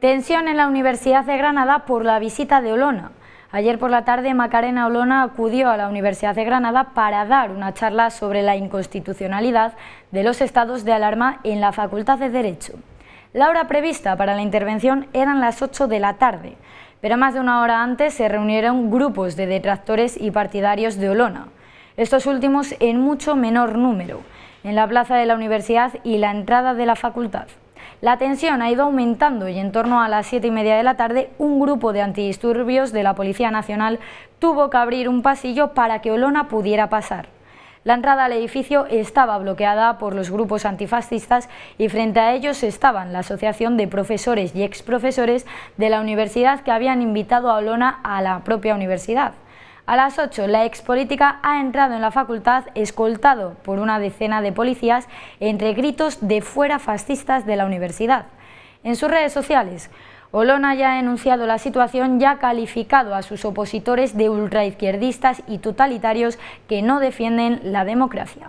Tensión en la Universidad de Granada por la visita de Olona. Ayer por la tarde Macarena Olona acudió a la Universidad de Granada para dar una charla sobre la inconstitucionalidad de los estados de alarma en la Facultad de Derecho. La hora prevista para la intervención eran las 8 de la tarde, pero más de una hora antes se reunieron grupos de detractores y partidarios de Olona, estos últimos en mucho menor número, en la plaza de la universidad y la entrada de la facultad. La tensión ha ido aumentando y en torno a las siete y media de la tarde un grupo de antidisturbios de la Policía Nacional tuvo que abrir un pasillo para que Olona pudiera pasar. La entrada al edificio estaba bloqueada por los grupos antifascistas y frente a ellos estaban la asociación de profesores y exprofesores de la universidad que habían invitado a Olona a la propia universidad. A las 8, la expolítica ha entrado en la facultad escoltado por una decena de policías entre gritos de fuera fascistas de la universidad. En sus redes sociales, Olona ya ha enunciado la situación y ha calificado a sus opositores de ultraizquierdistas y totalitarios que no defienden la democracia.